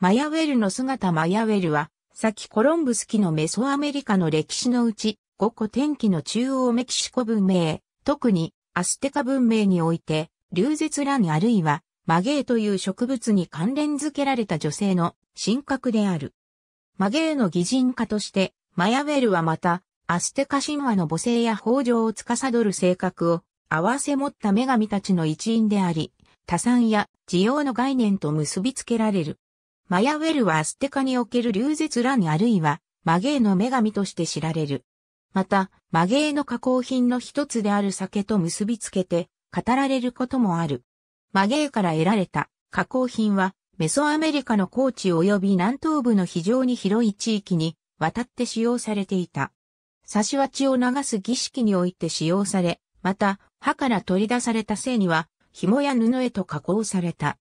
マヤウェルの姿マヤウェルは、先コロンブス期のメソアメリカの歴史のうち、5個天気の中央メキシコ文明、特にアステカ文明において、流絶乱あるいはマゲーという植物に関連づけられた女性の神格である。マゲーの擬人化として、マヤウェルはまた、アステカ神話の母性や法上を司る性格を併せ持った女神たちの一員であり、多産や需要の概念と結びつけられる。マヤウェルはアステカにおける流絶乱あるいはマゲーの女神として知られる。また、マゲーの加工品の一つである酒と結びつけて語られることもある。マゲーから得られた加工品はメソアメリカの高地及び南東部の非常に広い地域に渡って使用されていた。差し鉢を流す儀式において使用され、また、歯から取り出された性には紐や布へと加工された。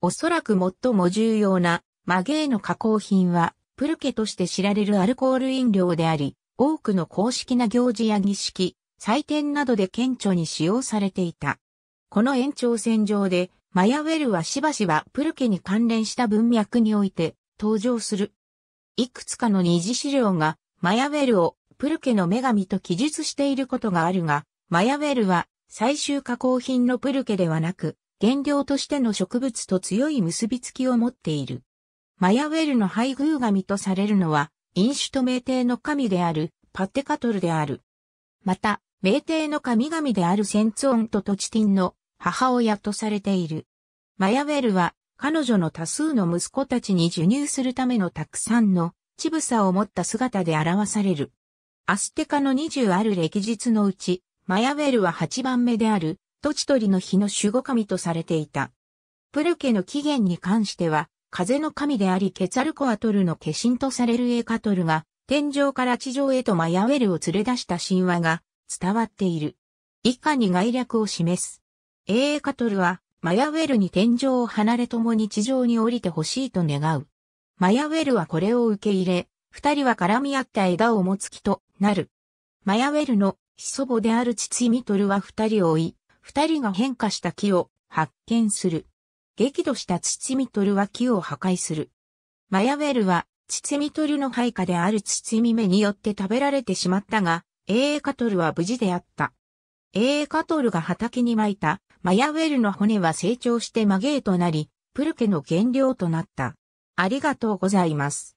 おそらく最も重要なマゲーの加工品は、プルケとして知られるアルコール飲料であり、多くの公式な行事や儀式、祭典などで顕著に使用されていた。この延長線上で、マヤウェルはしばしばプルケに関連した文脈において登場する。いくつかの二次資料が、マヤウェルをプルケの女神と記述していることがあるが、マヤウェルは最終加工品のプルケではなく、原料としての植物と強い結びつきを持っている。マヤウェルの配偶神とされるのは、飲酒と名帝の神である、パッテカトルである。また、名帝の神々であるセンツオンとトチティンの母親とされている。マヤウェルは、彼女の多数の息子たちに授乳するためのたくさんの、乳房を持った姿で表される。アステカの20ある歴日のうち、マヤウェルは8番目である、トチトリの日の守護神とされていた。プルケの起源に関しては、風の神でありケツァルコアトルの化身とされるエカトルが、天井から地上へとマヤウェルを連れ出した神話が伝わっている。以下に概略を示す。エーカトルは、マヤウェルに天井を離れ共に地上に降りてほしいと願う。マヤウェルはこれを受け入れ、二人は絡み合った枝を持つ木となる。マヤウェルの子祖母である父ミトルは二人を追い、二人が変化した木を発見する。激怒したツツミトルは木を破壊する。マヤウェルは、ツツミトルの配下であるツツミ目によって食べられてしまったが、エーカトルは無事であった。エーカトルが畑に巻いた、マヤウェルの骨は成長してマゲーとなり、プルケの原料となった。ありがとうございます。